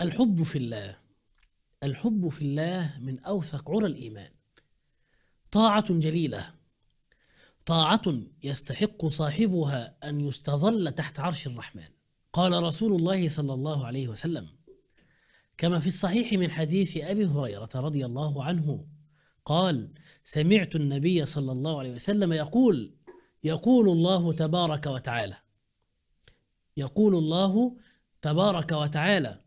الحب في الله الحب في الله من أوثق عرى الإيمان طاعة جليلة طاعة يستحق صاحبها أن يستظل تحت عرش الرحمن قال رسول الله صلى الله عليه وسلم كما في الصحيح من حديث أبي هريرة رضي الله عنه قال سمعت النبي صلى الله عليه وسلم يقول يقول الله تبارك وتعالى يقول الله تبارك وتعالى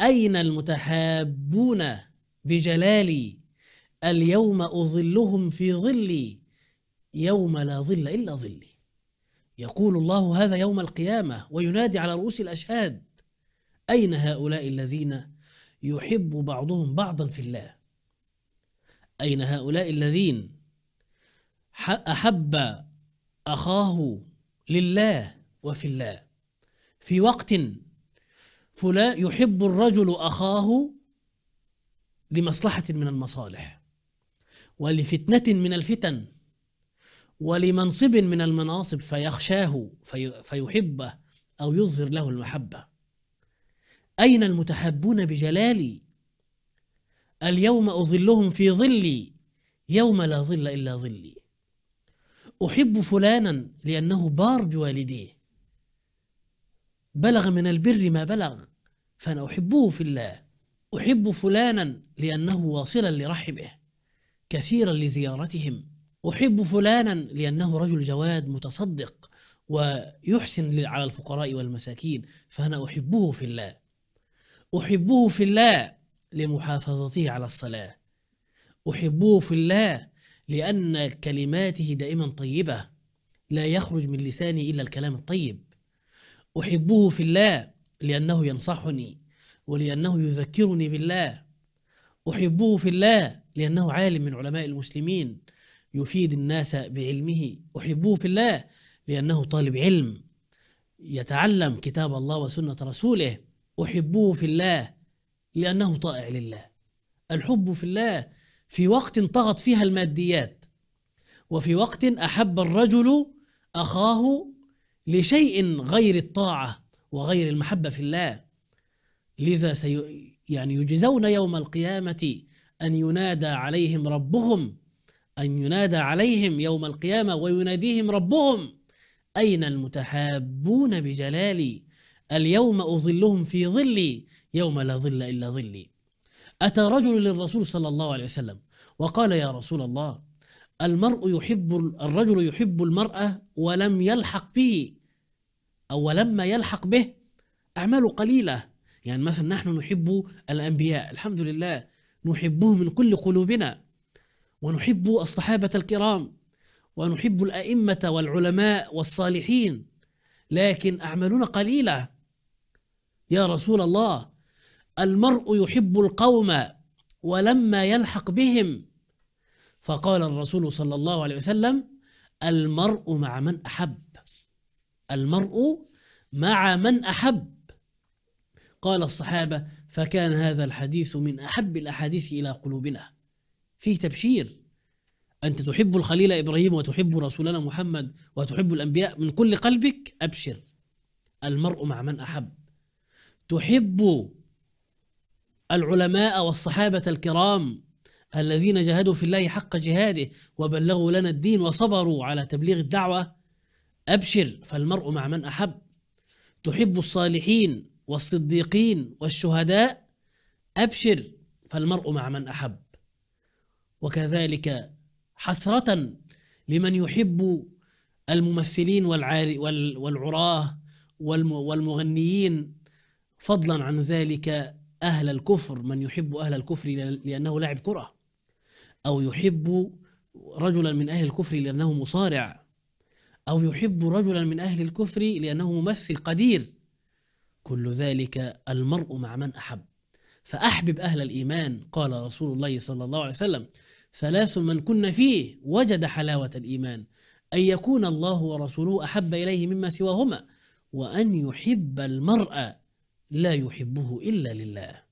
أين المتحابون بجلالي اليوم أظلهم في ظلي يوم لا ظل إلا ظلي يقول الله هذا يوم القيامة وينادي على رؤوس الأشهاد أين هؤلاء الذين يحب بعضهم بعضا في الله أين هؤلاء الذين أحب أخاه لله وفي الله في وقت فلان يحب الرجل أخاه لمصلحة من المصالح ولفتنة من الفتن ولمنصب من المناصب فيخشاه في فيحبه أو يظهر له المحبة أين المتحبون بجلالي اليوم أظلهم في ظلي يوم لا ظل إلا ظلي أحب فلانا لأنه بار بوالديه بلغ من البر ما بلغ فأنا أحبه في الله أحب فلانا لأنه واصلا لرحمه كثيرا لزيارتهم أحب فلانا لأنه رجل جواد متصدق ويحسن على الفقراء والمساكين فأنا أحبه في الله أحبه في الله لمحافظته على الصلاة أحبه في الله لأن كلماته دائما طيبة لا يخرج من لساني إلا الكلام الطيب أحبه في الله لأنه ينصحني ولأنه يذكرني بالله أحبه في الله لأنه عالم من علماء المسلمين يفيد الناس بعلمه أحبه في الله لأنه طالب علم يتعلم كتاب الله وسنة رسوله أحبه في الله لأنه طائع لله الحب في الله في وقت طغت فيها الماديات وفي وقت أحب الرجل أخاه لشيء غير الطاعة وغير المحبة في الله لذا سي يعني يجزون يوم القيامة أن ينادى عليهم ربهم أن ينادى عليهم يوم القيامة ويناديهم ربهم أين المتحابون بجلالي اليوم أظلهم في ظلي يوم لا ظل إلا ظلي أتى رجل للرسول صلى الله عليه وسلم وقال يا رسول الله المرء يحب الرجل يحب المرأة ولم يلحق به أو لما يلحق به أعماله قليلة يعني مثلا نحن نحب الأنبياء الحمد لله نحبه من كل قلوبنا ونحب الصحابة الكرام ونحب الأئمة والعلماء والصالحين لكن أعمالنا قليلة يا رسول الله المرء يحب القوم ولما يلحق بهم فقال الرسول صلى الله عليه وسلم المرء مع من أحب المرء مع من أحب قال الصحابة فكان هذا الحديث من أحب الأحاديث إلى قلوبنا فيه تبشير أنت تحب الخليل إبراهيم وتحب رسولنا محمد وتحب الأنبياء من كل قلبك أبشر المرء مع من أحب تحب العلماء والصحابة الكرام الذين جاهدوا في الله حق جهاده وبلغوا لنا الدين وصبروا على تبليغ الدعوة أبشر فالمرء مع من أحب تحب الصالحين والصديقين والشهداء أبشر فالمرء مع من أحب وكذلك حسرة لمن يحب الممثلين والعراه والمغنيين فضلا عن ذلك أهل الكفر من يحب أهل الكفر لأنه لاعب كرة أو يحب رجلا من أهل الكفر لأنه مصارع أو يحب رجلا من أهل الكفر لأنه ممثل قدير كل ذلك المرء مع من أحب فأحبب أهل الإيمان قال رسول الله صلى الله عليه وسلم ثلاث من كن فيه وجد حلاوة الإيمان أن يكون الله ورسوله أحب إليه مما سواهما وأن يحب المرء لا يحبه إلا لله